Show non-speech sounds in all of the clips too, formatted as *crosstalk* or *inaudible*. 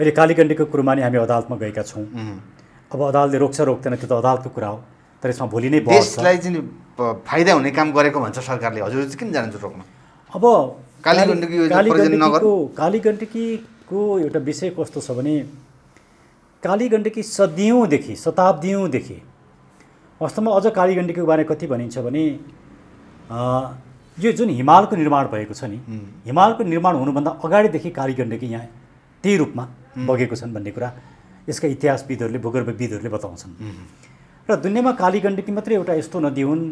अहिले कालीगण्डीको कुरोमा नि हामी अदालतमा गएका छौँ अब अदालतले रोक्छ रोक्दैन त्यो त अदालतको कुरा हो तर यसमा भोलि नै देशलाई चाहिँ फाइदा हुने काम गरेको भन्छ सरकारले हजुर किन जान्छ रोक्न अब कालीगण्डकीको कालीगण्डकीको एउटा विषय कस्तो छ भने कालीगण्डकी सदियौँदेखि शताब्दियौँदेखि वास्तवमा अझ कालीगण्डकीको बारे कति भनिन्छ भने यो जुन हिमालको निर्माण भएको छ नि हिमालको निर्माण हुनुभन्दा अगाडिदेखि कालीगण्डकी यहाँ त्यही रूपमा बगेको छन् भन्ने कुरा यसका इतिहासविदहरूले भूगर्भविदहरूले बताउँछन् र दुनियाँमा कालीगण्डकी मात्रै एउटा यस्तो नदी हुन्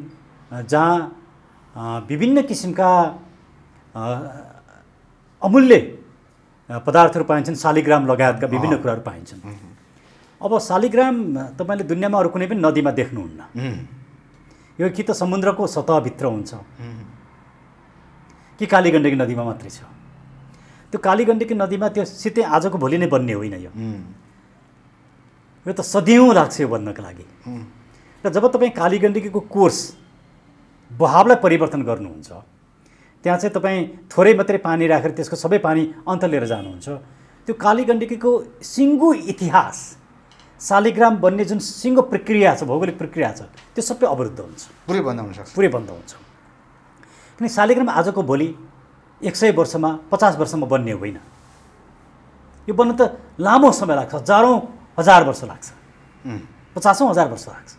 जहाँ विभिन्न किसिमका अमूल्य पदार्थहरू पाइन्छन् शालिग्राम लगायतका विभिन्न कुराहरू पाइन्छन् अब शालिग्राम तपाईँले दुनियाँमा अरू कुनै पनि नदीमा देख्नुहुन्न यो कि त समुद्रको सतहभित्र हुन्छ कि कालीगण्डकी नदीमा मात्रै छ त्यो कालीगण्डकी नदीमा त्यो सिधै आजको भोलि नै बन्ने होइन यो यो त सदैव लाग्छ यो बन्नको लागि र जब तपाईँ कालीगण्डकीको कोर्स बहावलाई परिवर्तन गर्नुहुन्छ त्यहाँ चाहिँ तपाईँ थोरै मात्रै पानी राखेर त्यसको सबै पानी अन्त लिएर जानुहुन्छ त्यो कालीगण्डकीको सिङ्गो इतिहास शालिग्राम बन्ने जुन सिङ्गो प्रक्रिया छ भौगोलिक प्रक्रिया छ त्यो सबै अवरुद्ध हुन्छ पुरै बन्द हुन्छ पुरै बन्द हुन्छ किन शालिग्राम आजको भोलि एक सय वर्षमा पचास वर्षमा बन्ने होइन यो बन्न त लामो समय लाग्छ हजारौँ हजार वर्ष लाग्छ पचासौँ हजार वर्ष लाग्छ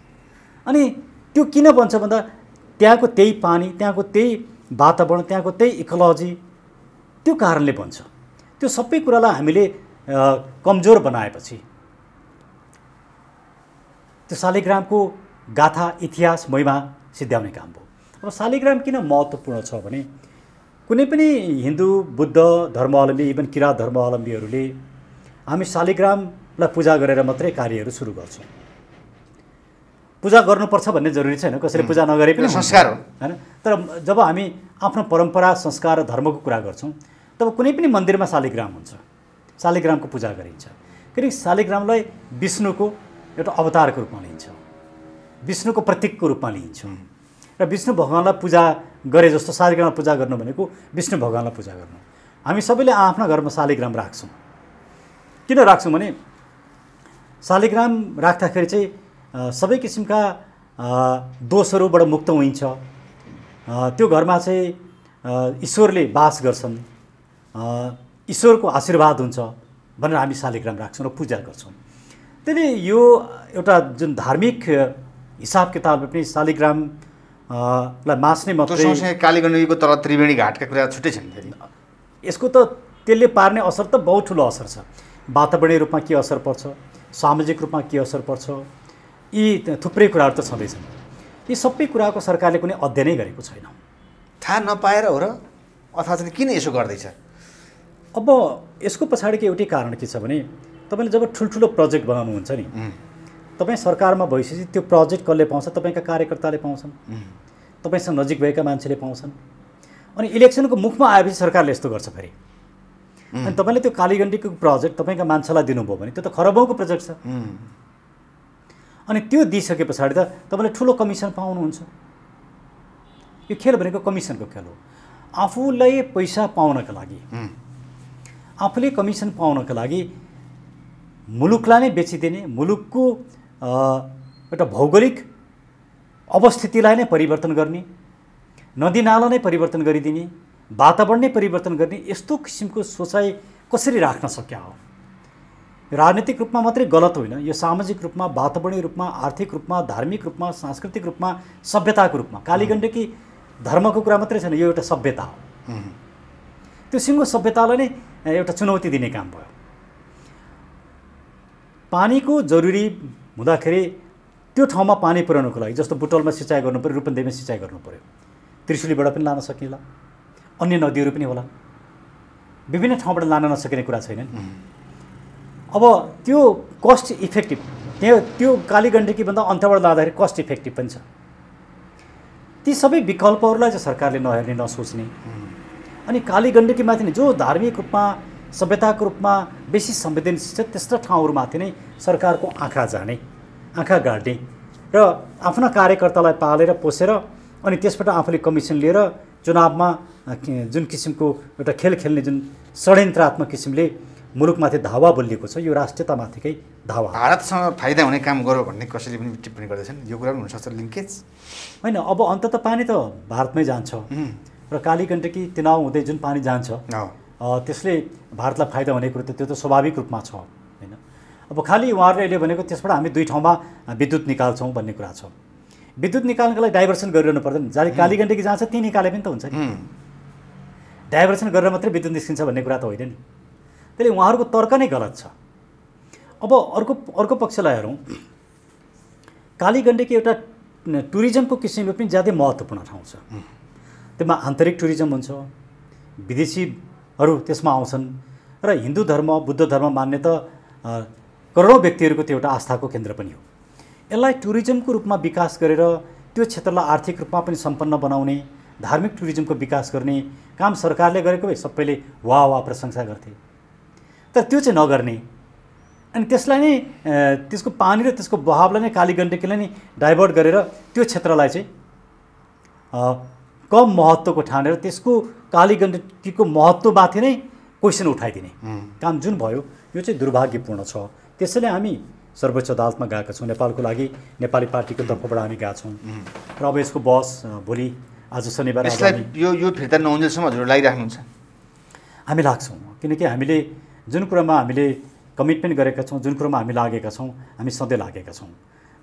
अनि त्यो किन बन्छ भन्दा त्यहाँको त्यही पानी त्यहाँको त्यही वातावरण त्यहाँको त्यही इकोलोजी त्यो कारणले बन्छ त्यो सबै कुरालाई हामीले कमजोर बनाएपछि त्यो शालिग्रामको गाथा इतिहास महिमा सिद्ध्याउने काम भयो अब शालिग्राम किन महत्त्वपूर्ण छ भने कुनै पनि हिन्दू बुद्ध धर्मावलम्बी इभन किराँत धर्मावलम्बीहरूले हामी शालिग्रामलाई पूजा गरेर मात्रै कार्यहरू सुरु गर्छौँ पूजा गर्नुपर्छ भन्ने जरुरी छैन कसैले पूजा नगरे पनि संस्कार हो होइन तर जब हामी आफ्नो परम्परा संस्कार र धर्मको कुरा गर्छौँ तब कुनै पनि मन्दिरमा शालिग्राम हुन्छ शालिग्रामको पूजा गरिन्छ किनकि शालिग्रामलाई विष्णुको एउटा अवतारको रूपमा लिन्छ विष्णुको प्रतीकको रूपमा लिन्छ र विष्णु भगवान्लाई पूजा गरे जस्तो शालिग्राममा पूजा गर्नु भनेको विष्णु भगवान्लाई पूजा गर्नु हामी सबैले आफ्ना घरमा शालिग्राम राख्छौँ किन राख्छौँ भने शालिग्राम राख्दाखेरि चाहिँ सबै किसिमका दोषहरूबाट मुक्त हुन्छ त्यो घरमा चाहिँ ईश्वरले बास गर्छन् ईश्वरको आशीर्वाद हुन्छ भनेर हामी शालिग्राम राख्छौँ र पूजा गर्छौँ त्यसले यो एउटा जुन धार्मिक हिसाब किताबले पनि शालिग्राम लाई मास्ने मात्रै कालीगण्डीको तर त्रिवेणी घाटका कुरा छुट्टै छन् फेरि यसको त त्यसले पार्ने असर त बहुत ठुलो असर छ वातावरणीय रूपमा के असर पर्छ सामाजिक रूपमा के असर पर्छ यी थुप्रै कुराहरू त छँदैछन् यी सबै कुराको सरकारले कुनै अध्ययनै गरेको छैन थाहा नपाएर हो र अथवा चाहिँ किन यसो गर्दैछ अब यसको पछाडिको एउटै कारण के छ भने तपाईँले जब ठुल्ठुलो प्रोजेक्ट बनाउनुहुन्छ नि तपाईँ सरकारमा भइसकेपछि त्यो प्रोजेक्ट कसले पाउँछ तपाईँका कार्यकर्ताले पाउँछन् तपाईँसँग नजिक भएका मान्छेले पाउँछन् अनि इलेक्सनको मुखमा आएपछि सरकारले यस्तो गर्छ फेरि अनि तपाईँले त्यो कालीगण्डीको प्रोजेक्ट तपाईँका मान्छेलाई दिनुभयो भने त्यो त खरबौँको प्रोजेक्ट छ अनि त्यो दिइसके पछाडि त तपाईँले ठुलो कमिसन पाउनुहुन्छ यो खेल भनेको कमिसनको खेल हो आफूलाई पैसा पाउनका लागि आफूले कमिसन पाउनका लागि मुलुकलाई नै बेचिदिने मुलुकको एउटा भौगोलिक अवस्थितिलाई नै परिवर्तन गर्ने नदी नाला नै परिवर्तन गरिदिने वातावरण नै परिवर्तन गर्ने यस्तो किसिमको सोचाइ कसरी राख्न सक्या हो राजनीतिक रूपमा मात्रै गलत होइन यो सामाजिक रूपमा वातावरणीय रूपमा आर्थिक रूपमा धार्मिक रूपमा सांस्कृतिक रूपमा सभ्यताको रूपमा कालीगण्डकी धर्मको कुरा मात्रै छैन यो एउटा सभ्यता हो त्यो सिङ्गो सभ्यतालाई नै एउटा चुनौती दिने काम भयो पानीको जरुरी हुँदाखेरि त्यो ठाउँमा पानी पुर्याउनुको लागि जस्तो बुटलमा सिँचाइ गर्नु पऱ्यो रूपन्देहीमा सिँचाइ गर्नु पऱ्यो त्रिशुलीबाट पनि लान सकिएला अन्य नदीहरू पनि होला विभिन्न ठाउँबाट लान नसकिने कुरा छैन नि अब त्यो कस्ट इफेक्टिभ त्यो त्यो कालीगण्डकीभन्दा अन्तबाट लाँदाखेरि कस्ट इफेक्टिभ पनि छ ती सबै विकल्पहरूलाई चाहिँ सरकारले नहेर्ने नसोच्ने अनि कालीगण्डकीमाथि नै जो धार्मिक रूपमा सभ्यताको रूपमा बेसी संवेदनशील छ त्यस्ता ठाउँहरूमाथि नै सरकारको आँखा जाने आँखा गाड्ने र आफ्ना कार्यकर्तालाई पालेर पोसेर अनि त्यसबाट आफूले कमिसन लिएर चुनावमा जुन किसिमको एउटा खेल खेल्ने जुन षड्यन्त्रात्मक किसिमले मुलुकमाथि धावा बोलिएको छ यो राष्ट्रियतामाथिकै धावा भारतसँग फाइदा हुने काम गर्यो भन्ने कसैले पनि टिप्पणी गर्दैछन् यो कुरा पनि हुनसक्छ लिङ्केज होइन अब अन्त त पानी त भारतमै जान्छ र काली गण्डकी तिनाउ हुँदै जुन पानी जान्छ त्यसले भारतलाई फाइदा हुने कुरो त त्यो त स्वाभाविक रूपमा छ होइन अब खालि उहाँहरूले अहिले भनेको त्यसबाट हामी दुई ठाउँमा विद्युत निकाल्छौँ भन्ने कुरा छ विद्युत निकाल्नको लागि डाइभर्सन गरिरहनु पर्दैन जहाँ कालीगण्डकी जहाँ छ त्यहीँ निकाले पनि त हुन्छ नि डाइभर्सन गरेर मात्रै विद्युत निस्किन्छ भन्ने कुरा त होइन नि त्यसले उहाँहरूको तर्क नै गलत छ अब अर्को अर्को पक्षलाई हेरौँ कालीगण्डकी एउटा टुरिज्मको किसिमले पनि ज्यादै महत्त्वपूर्ण ठाउँ छ त्यसमा आन्तरिक टुरिज्म हुन्छ विदेशी हरू त्यसमा आउँछन् र हिन्दू धर्म बुद्ध धर्म मान्ने त करोडौँ व्यक्तिहरूको त्यो एउटा आस्थाको केन्द्र पनि हो यसलाई टुरिज्मको रूपमा विकास गरेर त्यो क्षेत्रलाई आर्थिक रूपमा पनि सम्पन्न बनाउने धार्मिक टुरिज्मको विकास गर्ने काम सरकारले गरेको भए सबैले वा वा प्रशंसा गर्थे तर त्यो चाहिँ नगर्ने अनि त्यसलाई नै त्यसको पानी र त्यसको बहावलाई नै काली गण्डकीलाई नै डाइभर्ट गरेर त्यो क्षेत्रलाई चाहिँ कम महत्त्वको ठानेर त्यसको कालीगण्डकीको महत्त्वमाथि नै क्वेसन उठाइदिने काम जुन भयो यो चाहिँ दुर्भाग्यपूर्ण छ त्यसैले हामी सर्वोच्च अदालतमा गएका छौँ नेपालको लागि नेपाली पार्टीको तर्फबाट हामी गएका छौँ र अब यसको बहस भोलि आज शनिबार यो यो फिर्ता नहुन्जेलसम्म हजुर लागिराख्नुहुन्छ हामी लाग्छौँ किनकि हामीले जुन कुरामा हामीले कमिटमेन्ट गरेका छौँ जुन कुरामा हामी लागेका छौँ हामी सधैँ लागेका छौँ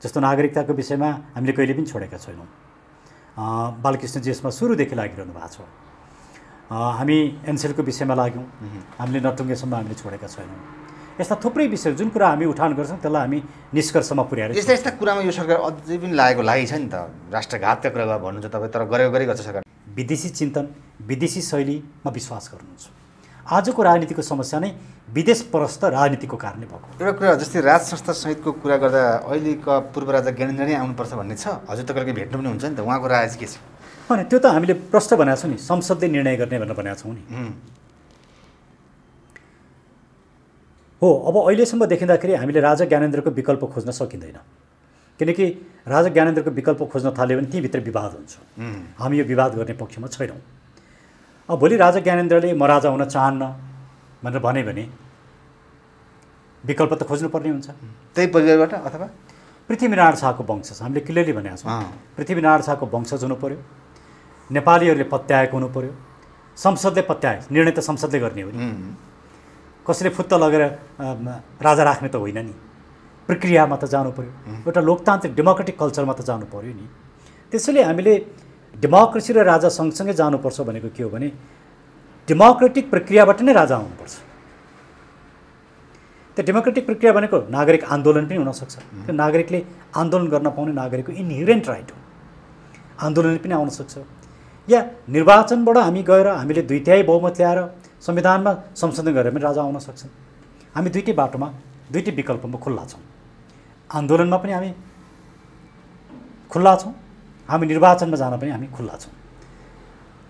जस्तो नागरिकताको विषयमा हामीले कहिले पनि छोडेका छैनौँ बालकृष्ण यसमा सुरुदेखि लागिरहनु भएको छ हामी एनसेलको विषयमा लाग्यौँ हामीले नटुङ्गेसम्म हामीले छोडेका छैनौँ यस्ता थुप्रै विषय जुन कुरा हामी उठान गर्छौँ त्यसलाई हामी निष्कर्षमा पुर्याएर यस्ता यस्ता कुरामा यो सरकार अझै पनि लागेको लागि छ नि त राष्ट्रघातका कुरा भन्नुहुन्छ तपाईँ तर गरेको गरे गर्छ सरकार विदेशी चिन्तन विदेशी शैलीमा विश्वास गर्नुहुन्छ आजको राजनीतिको समस्या नै विदेश परस्त राजनीतिको कारणले भएको एउटा कुरा जस्तै राज संस्था सहितको कुरा गर्दा अहिलेका पूर्व राजा ज्ञानेन्द्र नै आउनुपर्छ भन्ने छ हजुर तपाईँको भेट्नु पनि हुन्छ नि त उहाँको राज के छ होइन त्यो त हामीले प्रश्न बनाएको छौँ नि संसदले निर्णय गर्ने भनेर बनाएको छौँ नि हो अब अहिलेसम्म देखिँदाखेरि हामीले राजा ज्ञानेन्द्रको विकल्प खोज्न सकिँदैन किनकि राजा ज्ञानेन्द्रको विकल्प खोज्न थाल्यो भने भित्र विवाद हुन्छ हामी यो विवाद गर्ने पक्षमा छैनौँ अब भोलि राजा ज्ञानेन्द्रले म राजा हुन चाहन्न भनेर भन्यो भने विकल्प त खोज्नुपर्ने हुन्छ त्यही परिवारबाट अथवा पृथ्वीनारायण शाहको वंशज हामीले क्लियरली भनेका छौँ पृथ्वीनारायण शाहको वंशज हुनु पऱ्यो नेपालीहरूले पत्याएको हुनु पऱ्यो संसदले पत्याए निर्णय त संसदले गर्ने हो नि कसैले फुत्त लगेर राजा राख्ने त होइन नि प्रक्रियामा त जानु पऱ्यो एउटा लोकतान्त्रिक डेमोक्रेटिक कल्चरमा त जानु पऱ्यो नि त्यसैले हामीले डेमोक्रेसी र राजा सँगसँगै जानुपर्छ भनेको के हो भने डेमोक्रेटिक प्रक्रियाबाट नै राजा आउनुपर्छ त्यो डेमोक्रेटिक प्रक्रिया भनेको नागरिक आन्दोलन पनि हुनसक्छ त्यो नागरिकले आन्दोलन गर्न पाउने नागरिकको इनहिरेन्ट राइट हो आन्दोलन पनि आउनसक्छ या निर्वाचनबाट हामी गएर हामीले दुई तिहाई बहुमत ल्याएर संविधानमा संशोधन गरेर पनि राजा आउन सक्छन् हामी दुइटै बाटोमा दुइटै विकल्पमा खुल्ला छौँ आन्दोलनमा पनि हामी खुल्ला छौँ हामी निर्वाचनमा जान पनि हामी खुल्ला छौँ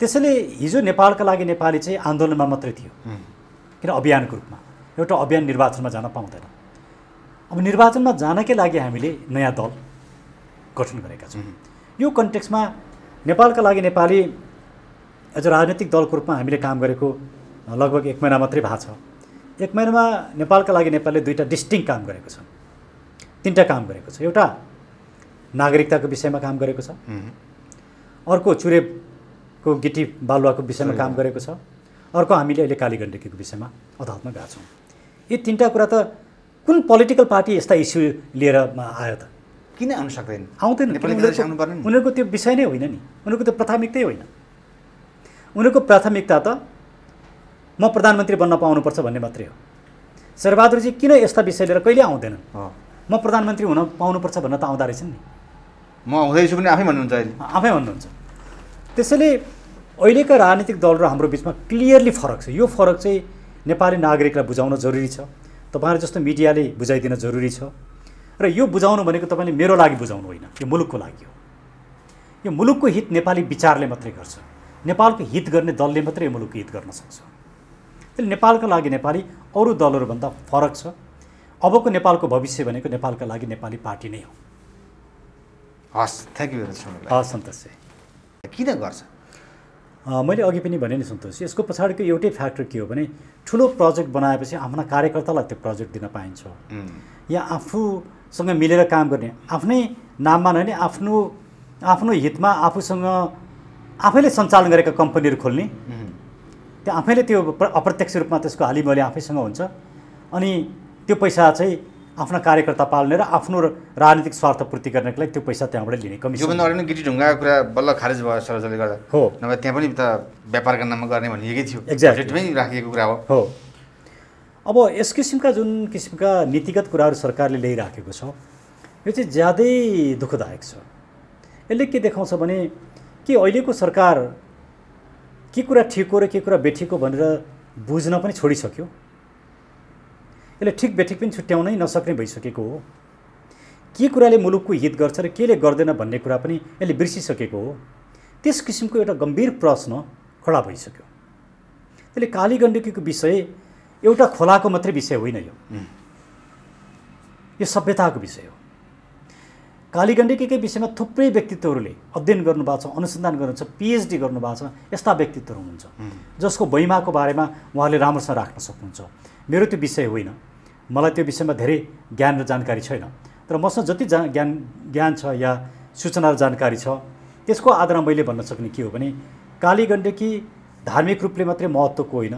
त्यसैले हिजो नेपालका लागि नेपाली चाहिँ आन्दोलनमा मात्रै थियो किन अभियानको रूपमा एउटा अभियान निर्वाचनमा जान पाउँदैन अब निर्वाचनमा जानकै लागि हामीले नयाँ दल गठन गरेका छौँ यो कन्टेक्समा नेपालका लागि नेपाली एज अ राजनैतिक दलको रूपमा हामीले काम गरेको लगभग एक महिना मात्रै भएको छ एक महिनामा नेपालका लागि नेपालले दुईवटा डिस्टिङ काम गरेको छ तिनवटा काम गरेको छ एउटा नागरिकताको विषयमा काम गरेको छ अर्को चुरेको गिटी बालुवाको विषयमा काम गरेको छ अर्को हामीले अहिले काली गण्डकीको विषयमा अदालतमा गएको छौँ यी तिनवटा कुरा त कुन पोलिटिकल पार्टी यस्ता इस्यु लिएर आयो त किन आउन सक्दैन आउँदैन उनीहरूको त्यो विषय नै होइन नि उनीहरूको त्यो प्राथमिकतै होइन उनीहरूको प्राथमिकता त म प्रधानमन्त्री बन्न पाउनुपर्छ भन्ने मात्रै हो शेरबहादुरजी किन यस्ता विषय लिएर कहिले आउँदैनन् म प्रधानमन्त्री हुन पाउनुपर्छ भन्न त आउँदो रहेछन् नि म हुँदैछु पनि आफै भन्नुहुन्छ अहिले आफै भन्नुहुन्छ त्यसैले अहिलेका राजनीतिक दल र हाम्रो बिचमा क्लियरली फरक छ यो फरक चाहिँ नेपाली नागरिकलाई बुझाउन जरुरी छ तपाईँहरू जस्तो मिडियाले बुझाइदिन जरुरी छ र यो बुझाउनु भनेको तपाईँले मेरो लागि बुझाउनु होइन यो मुलुकको लागि हो यो मुलुकको हित नेपाली विचारले मात्रै गर्छ नेपालको हित गर्ने दलले मात्रै यो मुलुकको हित गर्न सक्छ त्यसले नेपालका लागि नेपाली अरू दलहरूभन्दा फरक छ अबको नेपालको भविष्य भनेको नेपालका लागि नेपाली पार्टी नै हो हस् थ्याङ्क यू मच हस् सन्तोष किन गर्छ मैले अघि पनि भने नि सन्तोष यसको पछाडिको एउटै फ्याक्टर के हो भने ठुलो प्रोजेक्ट बनाएपछि आफ्ना कार्यकर्तालाई त्यो प्रोजेक्ट दिन पाइन्छ या आफूसँग मिलेर काम गर्ने आफ्नै नाममा नै आफ्नो आफ्नो हितमा आफूसँग आफैले सञ्चालन गरेका कम्पनीहरू खोल्ने त्यो आफैले त्यो अप्रत्यक्ष रूपमा त्यसको हालिमली आफैसँग हुन्छ अनि त्यो पैसा चाहिँ आफ्ना कार्यकर्ता पाल्ने र आफ्नो राजनीतिक स्वार्थ पूर्ति गर्नको लागि त्यो पैसा त्यहाँबाट लिने कमिसन योभन्दा अगाडि नै गिटी ढुङ्गाको कुरा बल्ल खारेज भयो सर गर्दा हो नभए त्यहाँ पनि त व्यापारको नाममा गर्ने भनिएकै थियो एक्ज्याक्टमै राखिएको कुरा हो हो अब यस किसिमका जुन किसिमका नीतिगत कुराहरू सरकारले ल्याइराखेको छ यो चाहिँ ज्यादै दुःखदायक छ यसले के देखाउँछ भने के अहिलेको सरकार के कुरा ठिक हो र के कुरा बेठिक भनेर बुझ्न पनि छोडिसक्यो यसले ठिक बेठिक पनि छुट्याउनै नसक्ने भइसकेको हो के कुराले मुलुकको हित गर्छ र केले गर्दैन भन्ने कुरा पनि यसले बिर्सिसकेको हो त्यस किसिमको एउटा गम्भीर प्रश्न खडा भइसक्यो यसले गण्डकीको विषय एउटा खोलाको मात्रै विषय होइन यो यो सभ्यताको विषय हो कालीगण्डकीकै विषयमा थुप्रै व्यक्तित्वहरूले अध्ययन गर्नुभएको छ अनुसन्धान गर्नुहुन्छ पिएचडी गर्नुभएको छ यस्ता व्यक्तित्वहरू हुनुहुन्छ जसको बैमाको बारेमा उहाँले राम्रोसँग राख्न सक्नुहुन्छ मेरो त्यो विषय होइन मलाई त्यो विषयमा धेरै ज्ञान र जानकारी छैन तर मसँग जति जा ज्ञान ज्ञान छ या सूचना र जानकारी छ त्यसको आधारमा मैले भन्न सक्ने के हो भने कालीगण्डकी धार्मिक रूपले मात्रै महत्त्वको होइन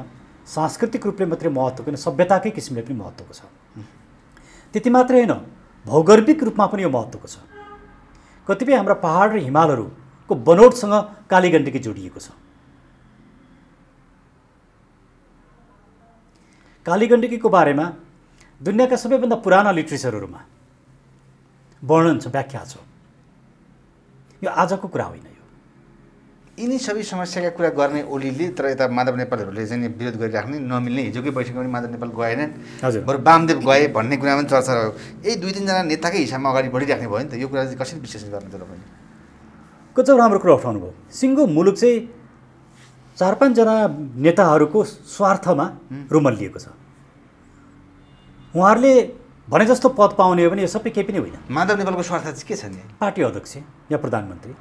सांस्कृतिक रूपले मात्रै महत्त्वको होइन सभ्यताकै किसिमले पनि महत्त्वको छ त्यति मात्रै होइन भौगर्भिक रूपमा पनि यो महत्त्वको छ कतिपय हाम्रा पहाड र हिमालहरूको बनोटसँग कालीगण्डकी जोडिएको छ कालीगण्डकीको बारेमा दुनियाँका सबैभन्दा पुराना लिट्रेचरहरूमा वर्णन छ व्याख्या छ यो आजको कुरा होइन यिनी सबै समस्याका कुरा गर्ने ओलीले तर यता माधव नेपालहरूले चाहिँ विरोध गरिराख्ने नमिल्ने हिजोकै बैठकमा पनि माधव नेपाल गएनन् बरु वामदेव गए भन्ने कुरा पनि चर्चा रह्यो यही दुई तिनजना नेताकै हिसाबमा अगाडि बढिराख्ने भयो नि त यो कुरा चाहिँ कसरी विश्लेषण गर्ने त पनि कच राम्रो कुरा उठाउनु भयो सिङ्गो मुलुक चाहिँ चार पाँचजना नेताहरूको स्वार्थमा रुमल लिएको छ उहाँहरूले भने जस्तो पद पाउने हो भने यो सबै केही पनि होइन माधव नेपालको स्वार्थ चाहिँ के छ नि पार्टी अध्यक्ष या प्रधानमन्त्री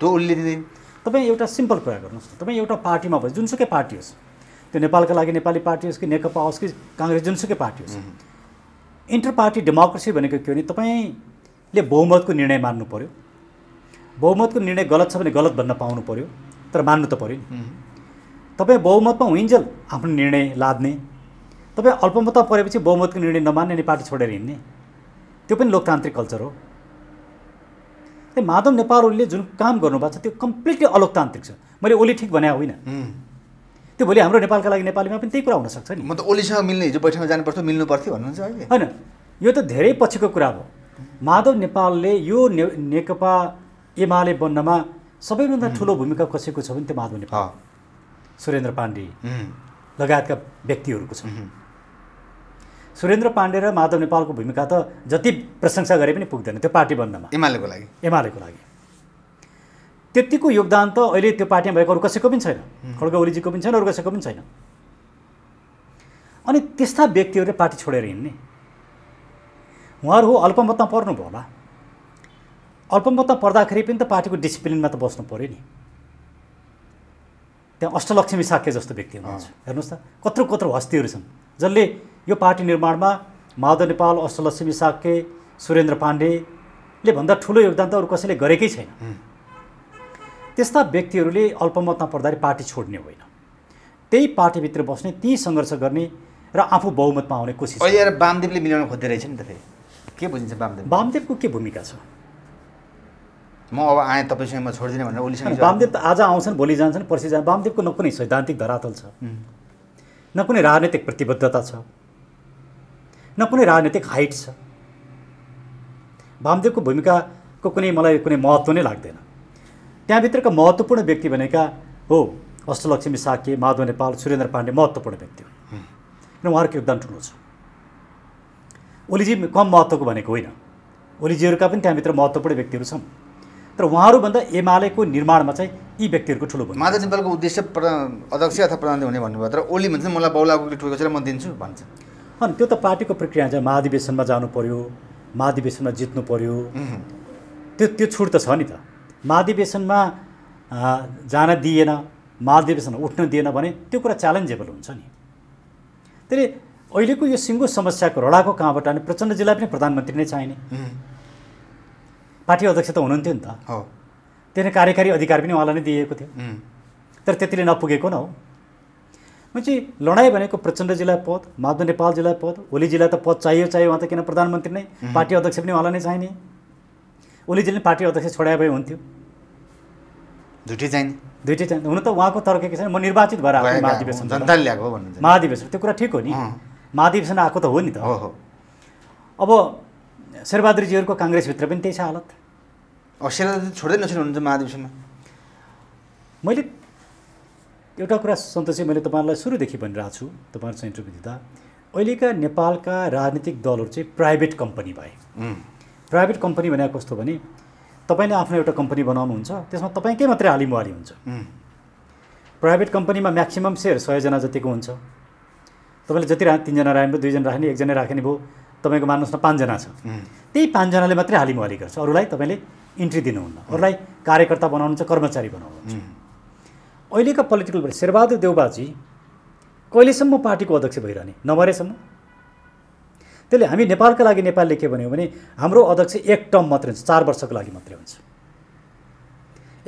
त्यो उसले दिँदैन तपाईँ एउटा सिम्पल कुरा गर्नुहोस् न तपाईँ एउटा पार्टीमा भयो जुनसुकै पार्टी होस् त्यो नेपालका लागि नेपाली पार्टी होस् कि नेकपा होस् कि काङ्ग्रेस जुनसुकै पार्टी होस् इन्टर पार्टी डेमोक्रेसी भनेको के हो भने तपाईँले बहुमतको निर्णय मान्नु पऱ्यो बहुमतको निर्णय गलत छ भने गलत भन्न पाउनु पऱ्यो तर मान्नु त पऱ्यो नि तपाईँ बहुमतमा हुइन्जेल आफ्नो निर्णय लाद्ने तपाईँ अल्पमतमा परेपछि बहुमतको निर्णय नमान्ने अनि पार्टी छोडेर हिँड्ने त्यो पनि लोकतान्त्रिक कल्चर हो त्यो माधव नेपालले जुन काम गर्नुभएको छ त्यो कम्प्लिटली अलोकतान्त्रिक छ मैले ओली ठिक भने होइन त्यो भोलि हाम्रो नेपालका लागि नेपालीमा पनि त्यही कुरा हुनसक्छ नि म त ओलीसँग मिल्ने हिजो बैठकमा जानुपर्थ्यो पर्थ्यो मिल्नु पर्थ्यो भन्नुहुन्छ अहिले होइन यो त धेरै पछिको कुरा हो माधव नेपालले यो नेकपा एमाले बन्नमा सबैभन्दा ठुलो भूमिका कसैको छ भने त्यो माधव नेपाल सुरेन्द्र पाण्डे लगायतका व्यक्तिहरूको छ सुरेन्द्र पाण्डे र माधव नेपालको भूमिका त जति प्रशंसा गरे पनि पुग्दैन त्यो पार्टी बन्दमा एमालेको लागि एमालेको लागि त्यतिको योगदान त अहिले त्यो पार्टीमा भएको अरू कसैको पनि छैन खड्का ओलीजीको पनि छैन अरू कसैको पनि छैन अनि त्यस्ता व्यक्तिहरूले पार्टी छोडेर हिँड्ने उहाँहरू हो अल्पमतमा पर्नुभयो होला अल्पमतमा पर्दाखेरि पनि त पार्टीको डिसिप्लिनमा त बस्नु पऱ्यो नि त्यहाँ अष्टलक्ष्मी साक्य जस्तो व्यक्ति हुनुहुन्छ हेर्नुहोस् त कत्रो कत्रो हस्तीहरू छन् जसले यो पार्टी निर्माणमा माधव नेपाल अष्टलक्ष्मी साक्य सुरेन्द्र पाण्डेले भन्दा ठुलो योगदान त अरू कसैले गरेकै छैन त्यस्ता व्यक्तिहरूले अल्पमतमा पर्दाखेरि पार्टी छोड्ने होइन त्यही पार्टीभित्र बस्ने ती सङ्घर्ष गर्ने र आफू बहुमतमा आउने कोसिस वामदेवले मिलाउन खोज्दै रहेछ नि त फेरि के बुझिन्छ वामदेव वामदेवको के भूमिका छ म अब आएँ तपाईँसँग म छोडिदिनँ भनेर उसले वामदेव त आज आउँछन् भोलि जान्छन् पर्सि जान्छ वामदेवको न कुनै सैद्धान्तिक धरातल छ न कुनै राजनैतिक प्रतिबद्धता छ न कुनै राजनैतिक हाइट छ वामदेवको भूमिकाको कुनै मलाई कुनै महत्त्व नै लाग्दैन त्यहाँभित्रका महत्त्वपूर्ण व्यक्ति भनेका हो अष्टलक्ष्मी साके माधव नेपाल सुरेन्द्र पाण्डे महत्त्वपूर्ण व्यक्ति हुन् र उहाँहरूको योगदान ठुलो छ ओलीजी कम महत्त्वको भनेको होइन ओलीजीहरूका पनि त्यहाँभित्र महत्त्वपूर्ण व्यक्तिहरू छन् तर उहाँहरूभन्दा एमालेको निर्माणमा चाहिँ यी व्यक्तिहरूको ठुलो भयो माधव नेपालको उद्देश्य प्रधान अध्यक्ष अथवा प्रधान हुने भन्नुभयो तर ओली भन्छ मलाई बाउलाको ठुलो छ म दिन्छु भन्छ अनि त्यो त पार्टीको प्रक्रिया चाहिँ महाधिवेशनमा जानु पर्यो महाधिवेशनमा जित्नु पऱ्यो त्यो त्यो छुट त छ नि त महाधिवेशनमा जान दिएन महाधिवेशन उठ्न दिएन भने त्यो कुरा च्यालेन्जेबल हुन्छ नि त्यसले अहिलेको यो सिङ्गो समस्याको रडाको कहाँबाट अनि प्रचण्डजीलाई पनि प्रधानमन्त्री नै चाहिने पार्टी अध्यक्ष त हुनुहुन्थ्यो नि त हो त्यहाँ कार्यकारी अधिकार पनि उहाँलाई नै दिएको थियो तर त्यतिले नपुगेको न हो भनेपछि लडाइँ भनेको प्रचण्डजीलाई पद माधव नेपालजीलाई पद ओलीजीलाई त पद चाहियो चाहियो उहाँ त किन प्रधानमन्त्री नै पार्टी अध्यक्ष पनि उहाँलाई नै चाहिने ओलीजीले पनि पार्टी अध्यक्ष छोडाए भए हुन्थ्यो दुइटै चाहिने दुइटै चाहिने हुन त उहाँको तर्क के छैन म निर्वाचित भएर आएको महाधिवेशन ल्याएको महाधिवेशन त्यो कुरा ठिक हो नि महाधिवेशन आएको त हो नि त अब शेरबहादुरजीहरूको काङ्ग्रेसभित्र पनि त्यही छ हालत हस्टेललाई त छोड्दै नछोड्नु हुन्छ महाधिवेशनमा मैले एउटा कुरा सन्तोषी मैले तपाईँलाई सुरुदेखि भनिरहेको छु तपाईँहरूसँग इन्टरभ्यू दिँदा अहिलेका नेपालका राजनीतिक दलहरू चाहिँ प्राइभेट कम्पनी भए प्राइभेट कम्पनी भनेको कस्तो भने तपाईँले आफ्नो एउटा कम्पनी बनाउनुहुन्छ त्यसमा तपाईँकै मात्रै हालिमुहाली हुन्छ प्राइभेट कम्पनीमा म्याक्सिमम् सेयर सयजना जतिको हुन्छ तपाईँले जति राख्ने तिनजना राख्ने भयो दुईजना राख्ने एकजना राख्ने भयो तपाईँको मान्नुहोस् न पाँचजना छ त्यही पाँचजनाले मात्रै हालिमुहाली गर्छ अरूलाई तपाईँले इन्ट्री दिनुहुन्न अरूलाई कार्यकर्ता बनाउनुहुन्छ कर्मचारी बनाउनुहुन्छ अहिलेका पोलिटिकल पार्टी शेरबहादुर देवबाजी कहिलेसम्म पार्टीको अध्यक्ष भइरहने नभएसम्म त्यसले हामी नेपालका लागि नेपालले के भन्यो भने हाम्रो अध्यक्ष एक टर्म मात्रै हुन्छ चार वर्षको लागि मात्रै हुन्छ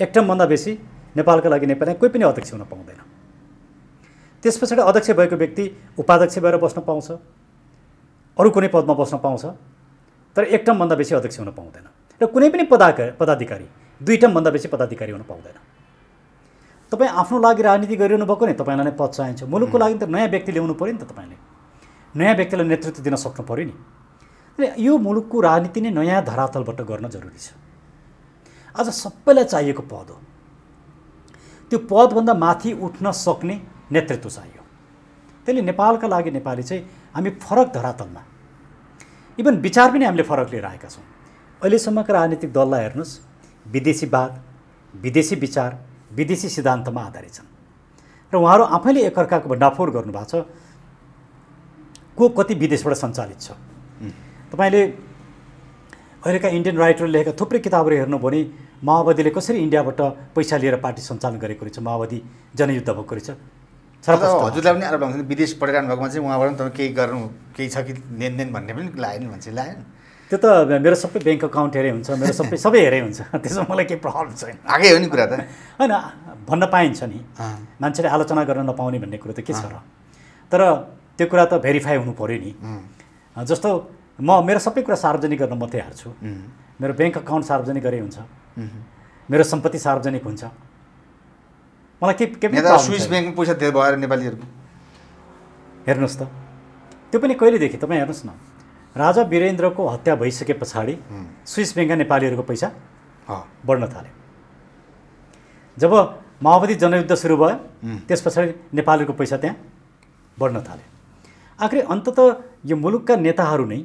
एक टर्मभन्दा बेसी नेपालका लागि नेपाली कोही पनि अध्यक्ष हुन पाउँदैन त्यस पछाडि अध्यक्ष भएको व्यक्ति उपाध्यक्ष भएर बस्न पाउँछ अरू कुनै पदमा बस्न पाउँछ तर एक टर्मभन्दा बेसी अध्यक्ष हुन पाउँदैन र कुनै पनि पदा पदाधिकारी दुई ठाउँभन्दा बेसी पदाधिकारी हुन पाउँदैन तपाईँ आफ्नो लागि राजनीति गरिरहनु भएको नि तपाईँलाई नै पद चाहिन्छ मुलुकको लागि त नयाँ व्यक्ति ल्याउनु पऱ्यो नि त तपाईँले नयाँ व्यक्तिलाई नेतृत्व दिन सक्नु पऱ्यो नि यो मुलुकको राजनीति नै नयाँ धरातलबाट गर्न जरुरी छ आज सबैलाई चाहिएको पद हो त्यो पदभन्दा माथि उठ्न सक्ने नेतृत्व चाहियो त्यसले नेपालका लागि नेपाली चाहिँ हामी फरक धरातलमा इभन विचार पनि हामीले फरक लिएर आएका छौँ अहिलेसम्मका राजनीतिक दललाई हेर्नुहोस् विदेशीवाद विदेशी विचार विदेशी सिद्धान्तमा आधारित छन् र उहाँहरू आफैले एकअर्काको भण्डाफोर गर्नुभएको छ को कति विदेशबाट सञ्चालित छ तपाईँले अहिलेका इन्डियन राइटरले लेखेका थुप्रै किताबहरू हेर्नु भने माओवादीले कसरी इन्डियाबाट पैसा लिएर पार्टी सञ्चालन गरेको रहेछ माओवादी जनयुद्ध भएको रहेछ हजुरलाई पनि आरोप लाग्छ विदेश पठाइरहनु भएकोमा चाहिँ उहाँबाट केही गर्नु केही छ कि लेनदेन भन्ने पनि लाएन भन्छ मान्छे त्यो त मेरो सबै ब्याङ्क अकाउन्ट हेरे हुन्छ मेरो सबै सबै हेरे हुन्छ *laughs* त्यसमा मलाई केही प्रब्लम छैन आगै हो नि कुरा त होइन भन्न पाइन्छ नि मान्छेले आलोचना गर्न नपाउने भन्ने कुरो त के छ र तर त्यो कुरा त भेरिफाई हुनु पऱ्यो नि जस्तो म मेरो सबै कुरा सार्वजनिक गर्न म तयार मेरो ब्याङ्क अकाउन्ट सार्वजनिक गरे हुन्छ मेरो सम्पत्ति सार्वजनिक हुन्छ मलाई के के स्विस ब्याङ्कमा पैसा दिएर भएर हेर्नुहोस् त त्यो पनि कहिलेदेखि तपाईँ हेर्नुहोस् न राजा वीरेन्द्रको हत्या भइसके पछाडि स्विस ब्याङ्कका नेपालीहरूको पैसा बढ्न थाले जब माओवादी जनयुद्ध सुरु भयो त्यस पछाडि नेपालीहरूको पैसा त्यहाँ बढ्न थाले आखिर अन्तत यो मुलुकका नेताहरू नै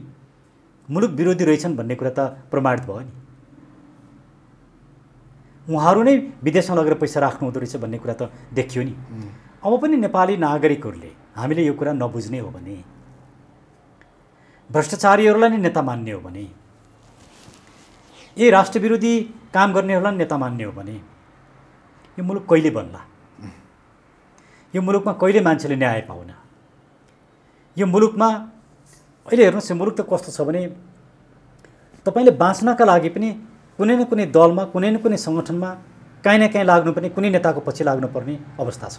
मुलुक विरोधी रहेछन् भन्ने कुरा त प्रमाणित भयो नि उहाँहरू नै विदेशमा लगेर पैसा राख्नु हुँदो रहेछ भन्ने कुरा त देखियो नि अब पनि नेपाली नागरिकहरूले हामीले यो कुरा नबुझ्ने हो भने भ्रष्टाचारीहरूलाई नै नेता मान्ने हो भने यी राष्ट्रविरोधी काम गर्नेहरूलाई नेता मान्ने हो भने यो मुलुक कहिले बन्ला यो मुलुकमा कहिले मान्छेले न्याय पाउन यो मुलुकमा अहिले हेर्नुहोस् यो मुलुक त कस्तो छ भने तपाईँले बाँच्नका लागि पनि कुनै न कुनै दलमा कुनै न कुनै सङ्गठनमा काहीँ न काहीँ लाग्नुपर्ने कुनै नेताको पछि लाग्नुपर्ने अवस्था छ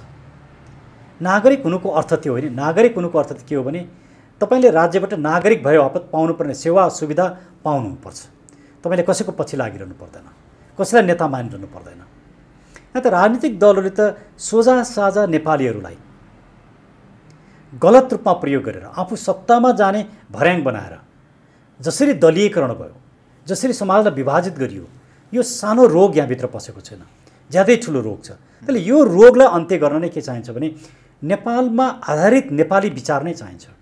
नागरिक हुनुको अर्थ त्यो होइन नागरिक हुनुको अर्थ के हो भने तपाईँले राज्यबाट नागरिक भए वापत पाउनुपर्ने सेवा सुविधा पाउनुपर्छ तपाईँले कसैको पछि लागिरहनु पर्दैन कसैलाई नेता मानिरहनु पर्दैन यहाँ त राजनीतिक दलहरूले त सोझा साझा नेपालीहरूलाई गलत रूपमा प्रयोग गरेर आफू सत्तामा जाने भर्याङ बनाएर जसरी दलीयकरण भयो जसरी समाजलाई विभाजित गरियो यो सानो रोग यहाँभित्र पसेको छैन ज्यादै ठुलो रोग छ त्यसले यो रोगलाई अन्त्य गर्न नै के चाहिन्छ भने नेपालमा आधारित नेपाली विचार नै चाहिन्छ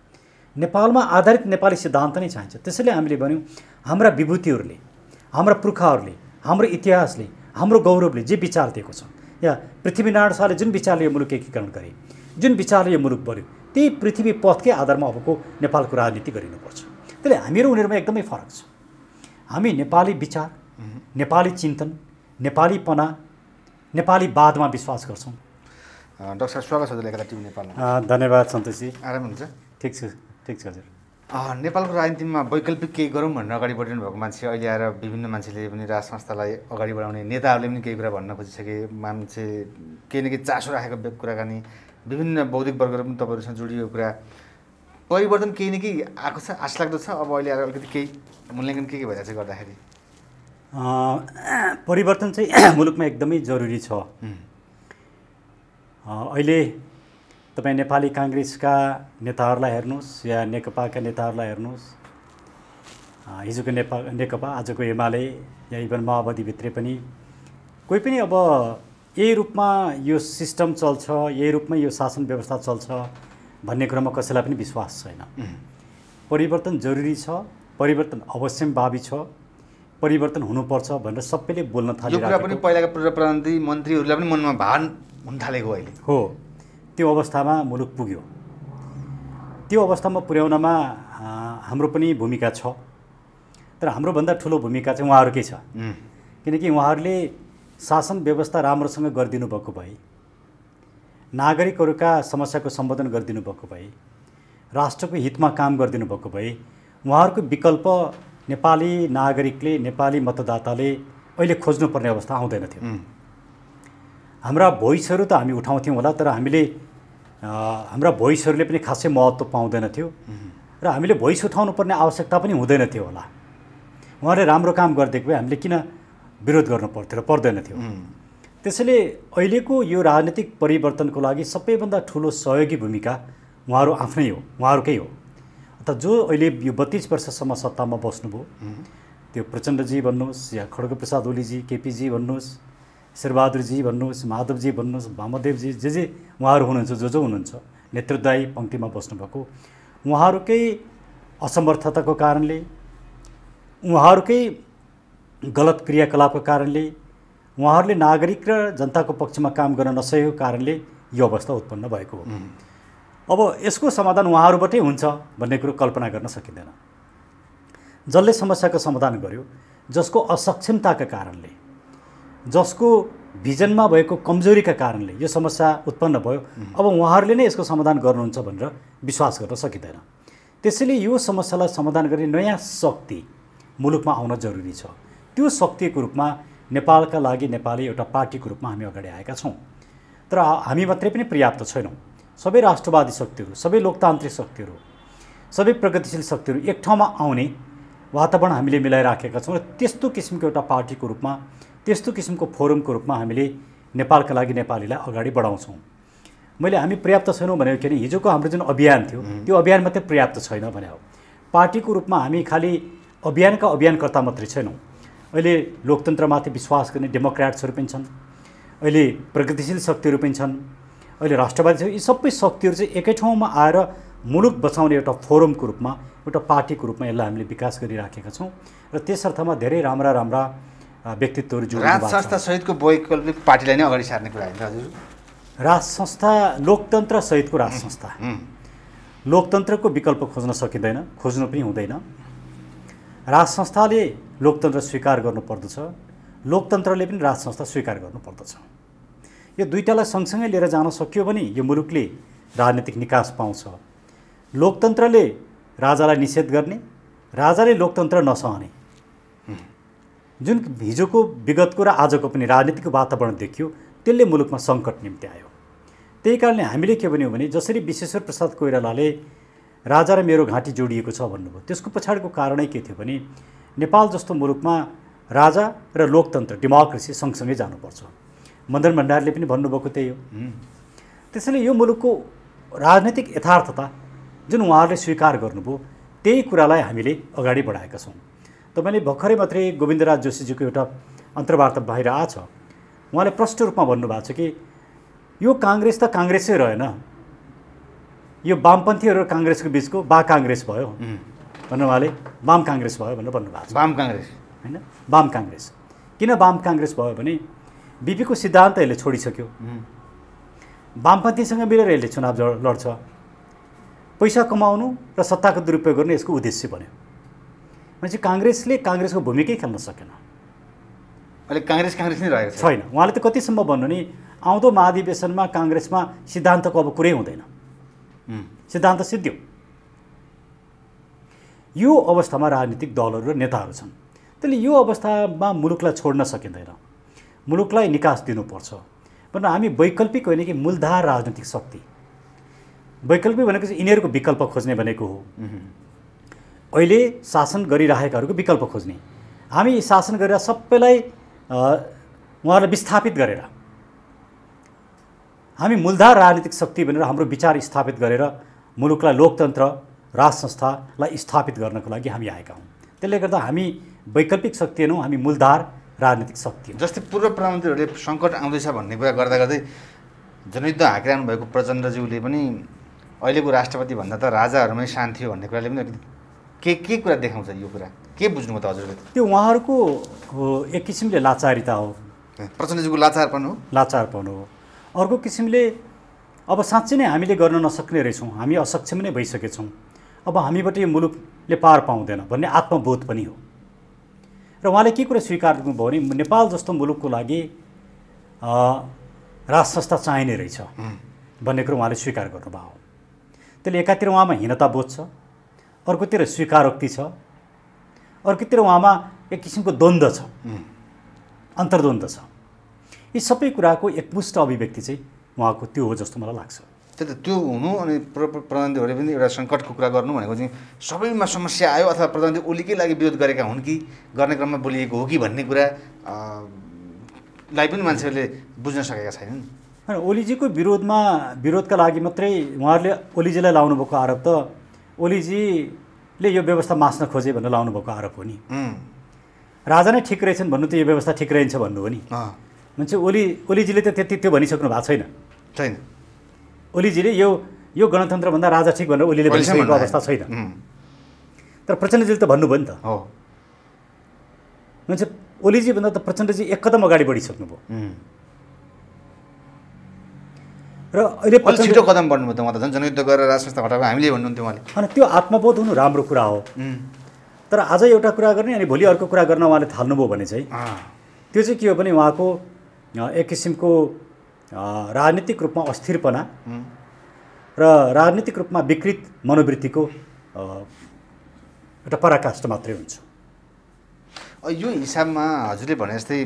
नेपालमा आधारित नेपाली सिद्धान्त नै चाहिन्छ त्यसैले हामीले भन्यौँ हाम्रा विभूतिहरूले हाम्रा पुर्खाहरूले हाम्रो इतिहासले हाम्रो गौरवले जे विचार दिएको छ या पृथ्वीनारायण शाहले जुन विचारले यो मुलुक एकीकरण गरे जुन विचारले यो मुलुक बढ्यो त्यही पृथ्वी पथकै आधारमा अबको नेपालको राजनीति गरिनुपर्छ त्यसले हामीहरू उनीहरूमा एकदमै फरक छ हामी नेपाली विचार नेपाली चिन्तन नेपालीपना नेपाली बादमा विश्वास गर्छौँ डक्टर स्वागत छ धन्यवाद सन्तोषजी आराम हुन्छ ठिक छ ठिक छ हजुर नेपालको राजनीतिमा वैकल्पिक केही गरौँ भनेर अगाडि बढिरहनु भएको मान्छे अहिले आएर विभिन्न मान्छेले पनि राज संस्थालाई अगाडि बढाउने नेताहरूले पनि केही कुरा भन्न खोजिसके मान्छे केही न केही चासो राखेको कुराकानी विभिन्न बौद्धिक वर्गहरू पनि तपाईँहरूसँग जोडिएको कुरा परिवर्तन केही न केही आएको छ आशलाग्दो छ अब अहिले आएर अलिकति केही मूल्याङ्कन के के भइरहेको छ गर्दाखेरि परिवर्तन चाहिँ *clears throat* मुलुकमा एकदमै जरुरी छ अहिले तपाईँ नेपाली काङ्ग्रेसका नेताहरूलाई हेर्नुहोस् या नेकपाका नेताहरूलाई हेर्नुहोस् हिजोको नेपा नेकपा आजको एमाले या इभन माओवादीभित्रै पनि कोही पनि अब यही रूपमा यो सिस्टम चल्छ यही रूपमा यो शासन व्यवस्था चल्छ भन्ने कुरामा कसैलाई पनि विश्वास छैन परिवर्तन जरुरी छ परिवर्तन अवश्य अवश्यम्भावी छ परिवर्तन हुनुपर्छ भनेर सबैले बोल्न थाल्यो पनि पहिलाको प्रधानमन्त्री मन्त्रीहरूलाई पनि मनमा भान हुन थालेको अहिले हो त्यो अवस्थामा मुलुक पुग्यो त्यो अवस्थामा पुर्याउनमा हाम्रो पनि भूमिका छ तर हाम्रोभन्दा ठुलो भूमिका चाहिँ उहाँहरूकै छ किनकि उहाँहरूले शासन व्यवस्था राम्रोसँग गरिदिनु भएको भए नागरिकहरूका समस्याको सम्बोधन गरिदिनु भएको भए राष्ट्रको हितमा काम गरिदिनु भएको भए उहाँहरूको विकल्प नेपाली नागरिकले नेपाली मतदाताले अहिले खोज्नुपर्ने अवस्था आउँदैन थियो हाम्रा भोइसहरू त हामी उठाउँथ्यौँ होला तर हामीले हाम्रा भोइसहरूले पनि खासै महत्त्व पाउँदैन थियो र हामीले भोइस पर्ने आवश्यकता पनि हुँदैन थियो होला उहाँले राम्रो काम गरिदिएको भए हामीले किन विरोध गर्नु पर्थ्यो र पर्दैन थियो त्यसैले अहिलेको यो राजनीतिक परिवर्तनको लागि सबैभन्दा ठुलो सहयोगी भूमिका उहाँहरू आफ्नै हो उहाँहरूकै हो अन्त जो अहिले यो बत्तिस वर्षसम्म सत्तामा बस्नुभयो त्यो प्रचण्डजी भन्नुहोस् या खड्ग प्रसाद ओलीजी केपीजी भन्नुहोस् शेरबहादुरजी भन्नुहोस् माधवजी भन्नुहोस् भामदेवजी जे जे उहाँहरू हुनुहुन्छ जो जो हुनुहुन्छ नेतृत्वदायी पङ्क्तिमा बस्नुभएको उहाँहरूकै असमर्थताको कारणले उहाँहरूकै गलत क्रियाकलापको कारणले उहाँहरूले नागरिक र जनताको पक्षमा काम गर्न नसकेको कारणले यो अवस्था उत्पन्न भएको हो अब यसको समाधान उहाँहरूबाटै हुन्छ भन्ने कुरो कल्पना गर्न सकिँदैन जसले समस्याको समाधान गर्यो जसको असक्षमताका कारणले जसको भिजनमा भएको कमजोरीका कारणले यो समस्या उत्पन्न भयो अब उहाँहरूले नै यसको समाधान गर्नुहुन्छ भनेर विश्वास गर्न सकिँदैन त्यसैले यो समस्यालाई समाधान गर्ने नयाँ शक्ति मुलुकमा आउन जरुरी छ त्यो शक्तिको रूपमा नेपालका लागि नेपाली एउटा पार्टीको रूपमा हामी अगाडि आएका छौँ तर हामी मात्रै पनि पर्याप्त छैनौँ सबै राष्ट्रवादी शक्तिहरू सबै लोकतान्त्रिक शक्तिहरू सबै प्रगतिशील शक्तिहरू एक ठाउँमा आउने वातावरण हामीले मिलाइराखेका छौँ र त्यस्तो किसिमको एउटा पार्टीको रूपमा त्यस्तो किसिमको फोरमको रूपमा हामीले नेपालका लागि नेपालीलाई अगाडि बढाउँछौँ मैले हामी पर्याप्त छैनौँ भनेको किन हिजोको हाम्रो जुन अभियान थियो त्यो अभियान मात्रै पर्याप्त छैन भने हो पार्टीको रूपमा हामी खालि अभियानका अभियानकर्ता मात्रै छैनौँ अहिले लोकतन्त्रमाथि विश्वास गर्ने डेमोक्राट्सहरू पनि छन् अहिले प्रगतिशील शक्तिहरू पनि छन् अहिले राष्ट्रवादी यी सबै शक्तिहरू चाहिँ एकै ठाउँमा आएर मुलुक बचाउने एउटा फोरमको रूपमा एउटा पार्टीको रूपमा यसलाई हामीले विकास गरिराखेका छौँ र त्यस अर्थमा धेरै राम्रा राम्रा व्यक्तित्वहरू जो राज संस्था सहितको वैकल्पिक पार्टीलाई नै अगाडि सार्ने कुरा होइन हजुर राज संस्था लोकतन्त्र सहितको राज संस्था लोकतन्त्रको विकल्प खोज्न सकिँदैन खोज्नु पनि हुँदैन राज संस्थाले लोकतन्त्र स्वीकार गर्नुपर्दछ लोकतन्त्रले पनि राज संस्था स्वीकार गर्नुपर्दछ यो दुईवटालाई सँगसँगै लिएर जान सकियो भने यो मुलुकले राजनीतिक निकास पाउँछ लोकतन्त्रले राजालाई निषेध गर्ने राजाले लोकतन्त्र नसहने जुन हिजोको विगतको र आजको पनि राजनीतिक वातावरण देखियो त्यसले मुलुकमा सङ्कट निम्ति आयो त्यही कारणले हामीले के भन्यौँ भने जसरी विश्वेश्वर प्रसाद कोइरालाले राजा र मेरो घाँटी जोडिएको छ भन्नुभयो त्यसको पछाडिको कारणै के थियो भने नेपाल जस्तो मुलुकमा राजा र लोकतन्त्र डेमोक्रेसी सँगसँगै जानुपर्छ मदन भण्डारीले पनि भन्नुभएको त्यही हो त्यसैले यो मुलुकको राजनैतिक यथार्थता जुन उहाँहरूले स्वीकार गर्नुभयो त्यही कुरालाई हामीले अगाडि बढाएका छौँ तपाईँले भर्खरै मात्रै गोविन्दराज जोशीजीको एउटा अन्तर्वार्ता बाहिर आछ उहाँले प्रष्ट रूपमा भन्नुभएको छ कि यो काङ्ग्रेस त काङ्ग्रेसै रहेन यो वामपन्थीहरू र काङ्ग्रेसको बिचको बा काङ्ग्रेस भयो भन्नु उहाँले वाम काङ्ग्रेस भयो भनेर भन्नुभएको छ वाम काङ्ग्रेस होइन वाम काङ्ग्रेस किन वाम काङ्ग्रेस भयो भने बिपीको सिद्धान्त यसले छोडिसक्यो वामपन्थीसँग मिलेर यसले चुनाव लड्छ पैसा कमाउनु र सत्ताको दुरुपयोग गर्नु यसको उद्देश्य बन्यो भनेपछि काङ्ग्रेसले काङ्ग्रेसको भूमिकै खेल्न सकेन अहिले काङ्ग्रेस काङ्ग्रेस नै रहेको छैन उहाँले त कतिसम्म भन्नु नि आउँदो महाधिवेशनमा काङ्ग्रेसमा सिद्धान्तको अब कुरै हुँदैन सिद्धान्त सिद्धि यो अवस्थामा राजनीतिक दलहरू र नेताहरू छन् त्यसले यो अवस्थामा मुलुकलाई छोड्न सकिँदैन मुलुकलाई निकास दिनुपर्छ भनेर हामी वैकल्पिक होइन कि मूलधार राजनीतिक शक्ति वैकल्पिक भनेको चाहिँ यिनीहरूको विकल्प खोज्ने भनेको हो अहिले शासन गरिरहेकाहरूको विकल्प खोज्ने हामी शासन गरेर सबैलाई उहाँहरूलाई विस्थापित गरेर हामी मूलधार राजनीतिक शक्ति भनेर हाम्रो विचार स्थापित गरेर मुलुकलाई लोकतन्त्र राज संस्थालाई स्थापित गर्नको लागि हामी आएका हौँ त्यसले गर्दा हामी वैकल्पिक शक्ति होनौँ हामी मूलधार राजनीतिक शक्ति जस्तै पूर्व प्रधानमन्त्रीहरूले सङ्कट आउँदैछ भन्ने कुरा गर्दा गर्दै जनयुद्ध हाँकिरहनु भएको प्रचण्डज्यूले पनि अहिलेको राष्ट्रपतिभन्दा त राजाहरूमै शान्ति हो भन्ने कुराले पनि अलिकति के के कुरा देखाउँछ यो कुरा के बुझ्नुभयो त हजुरले त्यो उहाँहरूको एक किसिमले लाचारिता हो प्रचण्डजीको लाचारपन हो लाचारपन हो अर्को किसिमले अब साँच्चै नै हामीले गर्न नसक्ने रहेछौँ हामी असक्षम नै भइसकेछौँ अब हामीबाट यो मुलुकले पार पाउँदैन भन्ने आत्मबोध पनि हो र उहाँले के कुरा स्वीकार गर्नुभयो भने नेपाल जस्तो मुलुकको लागि राज संस्था चाहिने रहेछ भन्ने कुरो उहाँले स्वीकार गर्नुभयो त्यसले एकातिर उहाँमा हीनता बोध छ अर्कोतिर स्वीकारोक्ति छ अर्कोतिर उहाँमा एक किसिमको द्वन्द्व छ अन्तर्द्वन्द छ यी सबै कुराको एकमुष्ट अभिव्यक्ति चाहिँ उहाँको त्यो हो जस्तो मलाई लाग्छ त्यही त त्यो हुनु अनि प्रधानले पनि एउटा सङ्कटको कुरा गर्नु भनेको चाहिँ सबैमा समस्या आयो अथवा प्रधानमन्त्री ओलीकै लागि विरोध गरेका हुन् कि गर्ने क्रममा बोलिएको हो कि भन्ने कुरा लाई पनि मान्छेहरूले बुझ्न सकेका छैनन् होइन ओलीजीको विरोधमा विरोधका लागि मात्रै उहाँहरूले ओलीजीलाई लाउनुभएको आरोप त ओलीजीले यो व्यवस्था मास्न खोजे भनेर लाउनु भएको आरोप हो नि राजा नै ठिक रहेछन् भन्नु त यो व्यवस्था ठिक रहन्छ भन्नु हो नि मान्छे ओली ओलीजीले त त्यति त्यो भनिसक्नु भएको छैन छैन ओलीजीले यो यो गणतन्त्रभन्दा राजा ठिक भनेर ओलीले भनिसकेको अवस्था छैन तर प्रचण्डजीले त भन्नुभयो नि त हो मान्छे ओलीजीभन्दा त प्रचण्डजी एक कदम अगाडि बढिसक्नुभयो र अहिले छिटो कदम बढ्नुभयो उहाँ त झन् जनयुद्ध गरेर राजसंस्था हटाएर हामीले भन्नुहुन्थ्यो उहाँले अनि त्यो आत्मबोध हुनु राम्रो कुरा हो तर आज एउटा कुरा गर्ने अनि भोलि अर्को कुरा गर्न उहाँले थाल्नुभयो भने चाहिँ त्यो चाहिँ के हो भने उहाँको एक किसिमको राजनीतिक रूपमा अस्थिरपना र राजनीतिक रूपमा विकृत मनोवृत्तिको एउटा पराकाष्ठ मात्रै हुन्छ यो हिसाबमा हजुरले भने जस्तै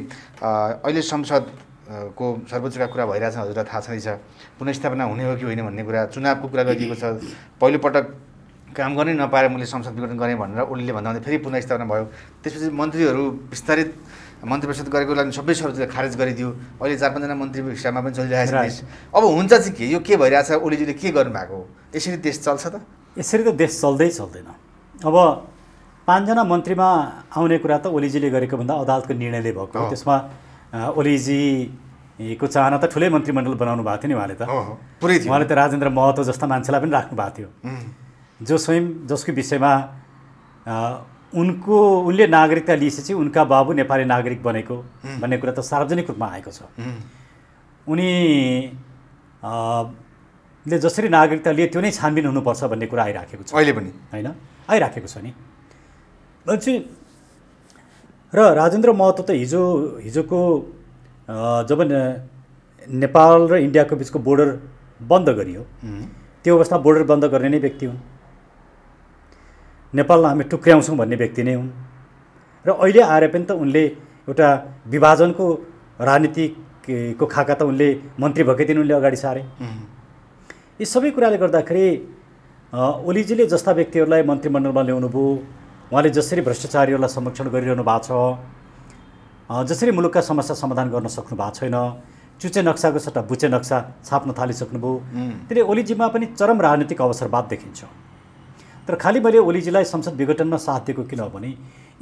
अहिले संसद को सर्वोच्चका कुरा भइरहेछ हजुरलाई थाहा छँदैछ पुनर्स्थापना हुने हो कि होइन भन्ने कुरा चुनावको कुरा गरिएको छ पहिलोपटक काम गर्नै नपाएर मैले संसद विघटन गरेँ भनेर ओलीले भन्दा फेरि पुनर्स्थापना भयो त्यसपछि मन्त्रीहरू विस्तारित मन्त्री परिषद गरेको लागि सबै सर्वोच्चले खारेज गरिदियो अहिले चार पाँचजना मन्त्री हिसाबमा पनि चलिरहेको छ अब हुन्छ चाहिँ के यो के भइरहेछ ओलीजीले के गर्नु भएको हो यसरी देश चल्छ त यसरी त देश चल्दै चल्दैन अब पाँचजना मन्त्रीमा आउने कुरा त ओलीजीले गरेको भन्दा अदालतको निर्णयले भएको त्यसमा ओलीजीको चाहना त ठुलै मन्त्रीमण्डल बनाउनु भएको थियो नि उहाँले त उहाँले त राजेन्द्र महतो जस्ता मान्छेलाई पनि राख्नु भएको थियो जो स्वयं जसको विषयमा उनको उनले नागरिकता लिएपछि उनका बाबु नेपाली नागरिक बनेको भन्ने कुरा त सार्वजनिक रूपमा आएको छ उनी ले जसरी नागरिकता लिए त्यो नै छानबिन हुनुपर्छ भन्ने कुरा आइराखेको छ अहिले पनि होइन आइराखेको छ नि र राजेन्द्र महतो त हिजो हिजोको जब नेपाल र इन्डियाको बिचको बोर्डर बन्द गरियो त्यो अवस्था बोर्डर बन्द गर्ने नै व्यक्ति हुन् नेपाललाई हामी टुक्र्याउँछौँ भन्ने व्यक्ति नै हुन् र अहिले आएर पनि त उनले एउटा विभाजनको राजनीतिको खाका त उनले मन्त्री भएकै दिन उनले अगाडि सारे यी सबै कुराले गर्दाखेरि ओलीजीले जस्ता व्यक्तिहरूलाई मन्त्रीमण्डलमा ल्याउनुभयो उहाँले जसरी भ्रष्टाचारीहरूलाई संरक्षण गरिरहनु भएको छ जसरी मुलुकका समस्या समाधान गर्न सक्नु भएको छैन चुचे नक्साको सट्टा बुचे नक्सा छाप्न थालिसक्नुभयो त्यसले ओलीजीमा पनि चरम राजनीतिक अवसरवाद देखिन्छ तर खालि मैले ओलीजीलाई संसद विघटनमा साथ दिएको किनभने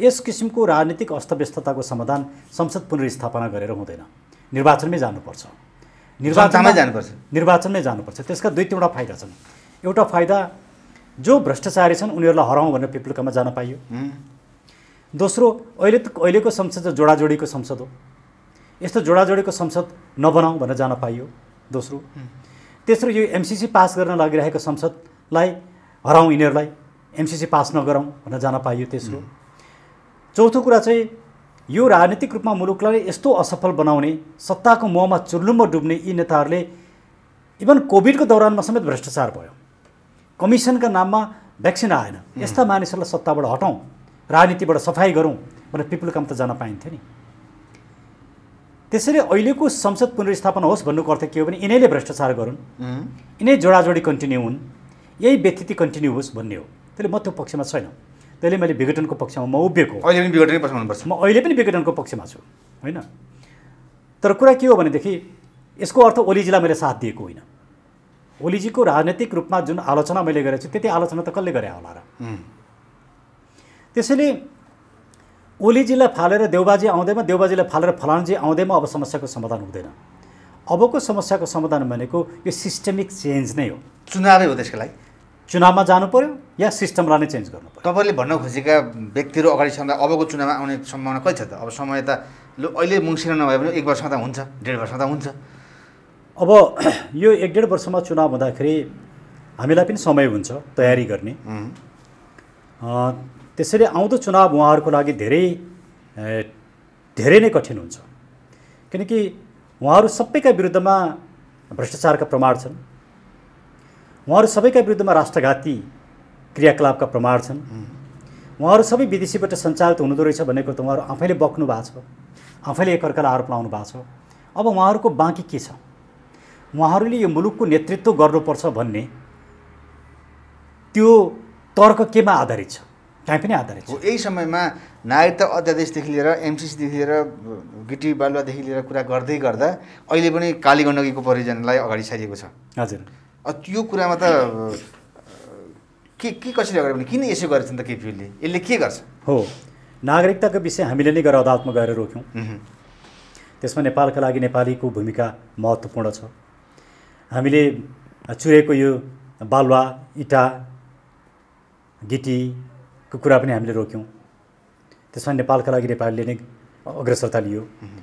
यस किसिमको राजनीतिक अस्तव्यस्तताको समाधान संसद पुनर्स्थापना गरेर हुँदैन निर्वाचनमै जानुपर्छ निर्वाचनमै जानुपर्छ निर्वाचनमै जानुपर्छ त्यसका दुई तिनवटा फाइदा छन् एउटा फाइदा जो भ्रष्टाचारी छन् उनीहरूलाई हराउँ भनेर पिप्लुकामा जान पाइयो दोस्रो अहिले त अहिलेको संसद जोडाजोडीको संसद हो यस्तो जोडाजोडीको संसद नबनाऊ भनेर जान पाइयो दोस्रो तेस्रो यो एमसिसी पास गर्न लागिरहेको संसदलाई हराउँ यिनीहरूलाई एमसिसी पास नगरौँ भनेर जान पाइयो तेस्रो चौथो कुरा चाहिँ यो राजनीतिक रूपमा मुलुकलाई यस्तो असफल बनाउने सत्ताको मोहमा चुल्लुम्ब डुब्ने यी नेताहरूले इभन कोभिडको दौरानमा समेत भ्रष्टाचार भयो कमिसनका नाममा भ्याक्सिन आएन यस्ता मानिसहरूलाई सत्ताबाट हटाउँ राजनीतिबाट सफाई गरौँ भनेर पिपुल काम त जान पाइन्थ्यो नि त्यसैले अहिलेको संसद पुनर्स्थापना होस् भन्नुको अर्थ के हो भने यिनैले भ्रष्टाचार गरून् यिनै जोडाजोडी कन्टिन्यू हुन् यही व्यतिथि कन्टिन्यू होस् भन्ने हो त्यसले म त्यो पक्षमा छैन त्यसले मैले विघटनको पक्षमा म उभिएको अहिले पनि विघटनै म अहिले पनि विघटनको पक्षमा छु होइन तर कुरा के हो भनेदेखि यसको अर्थ ओलीजीलाई मैले साथ दिएको होइन ओलीजीको राजनैतिक रूपमा जुन आलोचना मैले गरेको छु त्यति आलोचना त कसले गरे होला र त्यसैले ओलीजीलाई फालेर देउबाजी आउँदैमा देउबाजीलाई फालेर फलानजी आउँदैमा अब समस्याको समाधान हुँदैन अबको समस्याको समाधान भनेको यो सिस्टमिक चेन्ज नै हो चुनावै हो त्यसको लागि चुनावमा जानु पर्यो या सिस्टमलाई नै चेन्ज गर्नु पर्यो तपाईँले भन्न खोजेका व्यक्तिहरू अगाडिसम्म अबको चुनावमा आउने सम्भावना कै छ त अब समय त अहिले मुङ्सिन नभए पनि एक वर्षमा त हुन्छ डेढ वर्षमा त हुन्छ अब *clears throat* यो एक डेढ वर्षमा चुनाव हुँदाखेरि हामीलाई पनि समय हुन्छ तयारी गर्ने त्यसैले आउँदो चुनाव उहाँहरूको लागि धेरै धेरै नै कठिन हुन्छ किनकि उहाँहरू सबैका विरुद्धमा भ्रष्टाचारका प्रमाण छन् उहाँहरू सबैका विरुद्धमा राष्ट्रघाती क्रियाकलापका प्रमाण छन् उहाँहरू सबै विदेशीबाट सञ्चालित हुनुहुँदो रहेछ भन्ने कुरो त उहाँहरू आफैले बक्नु भएको छ आफैले एकअर्कालाई आरोप लाउनु भएको छ अब उहाँहरूको बाँकी के छ उहाँहरूले यो मुलुकको नेतृत्व गर्नुपर्छ भन्ने त्यो तर्क केमा आधारित छ कहीँ पनि आधारित छ यही समयमा नागरिकता अध्यादेशदेखि लिएर एमसिसीदेखि लिएर गिटी बालुवादेखि लिएर कुरा गर्दै गर्दा अहिले पनि काली गण्डकीको परियोजनालाई अगाडि सारिएको छ हजुर त्यो कुरामा त के के कसरी अगाडि किन यसो गरेछ नि त केपिओले यसले के गर्छ हो नागरिकताको विषय हामीले नै गएर अदालतमा गएर रोक्यौँ त्यसमा नेपालका लागि नेपालीको भूमिका महत्त्वपूर्ण छ हामीले चुरेको यो बालुवा इँटा गिटीको कुरा पनि हामीले रोक्यौँ त्यसमा नेपालका लागि नेपालीले नै अग्रसरता लियो